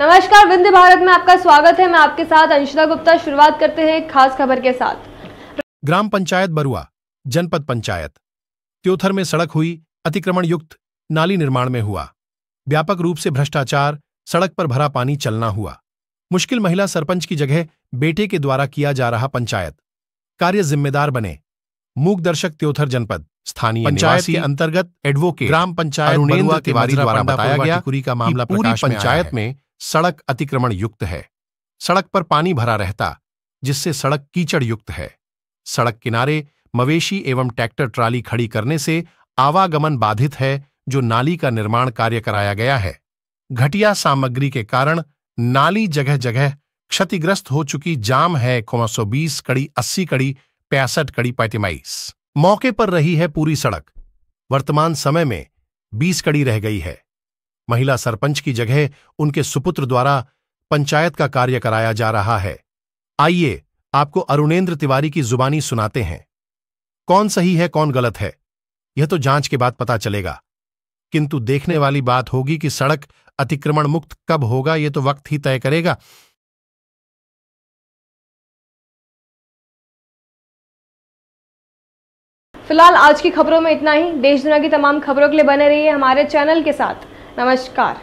नमस्कार विंध्य भारत में आपका स्वागत है मैं आपके साथ अंशिता गुप्ता शुरुआत करते हैं खास खबर के साथ ग्राम पंचायत बरुआ जनपद पंचायत त्योथर में सड़क हुई अतिक्रमण युक्त नाली निर्माण में हुआ व्यापक रूप से भ्रष्टाचार सड़क पर भरा पानी चलना हुआ मुश्किल महिला सरपंच की जगह बेटे के द्वारा किया जा रहा पंचायत कार्य जिम्मेदार बने मूक दर्शक त्योथर जनपद स्थानीय पंचायत के अंतर्गत एडवोकेट ग्राम पंचायत तिवारी द्वारा बताया गया का मामला पूरी पंचायत में सड़क अतिक्रमण युक्त है सड़क पर पानी भरा रहता जिससे सड़क कीचड़ युक्त है सड़क किनारे मवेशी एवं ट्रैक्टर ट्राली खड़ी करने से आवागमन बाधित है जो नाली का निर्माण कार्य कराया गया है घटिया सामग्री के कारण नाली जगह जगह क्षतिग्रस्त हो चुकी जाम है सौ बीस कड़ी अस्सी कड़ी पैंसठ कड़ी पैटिमाइस मौके पर रही है पूरी सड़क वर्तमान समय में बीस कड़ी रह गई है महिला सरपंच की जगह उनके सुपुत्र द्वारा पंचायत का कार्य कराया जा रहा है आइए आपको अरुणेंद्र तिवारी की जुबानी सुनाते हैं कौन सही है कौन गलत है यह तो जांच के बाद पता चलेगा किंतु देखने वाली बात होगी कि सड़क अतिक्रमण मुक्त कब होगा यह तो वक्त ही तय करेगा फिलहाल आज की खबरों में इतना ही देश दुनिया की तमाम खबरों के लिए बने रहिए हमारे चैनल के साथ नमस्कार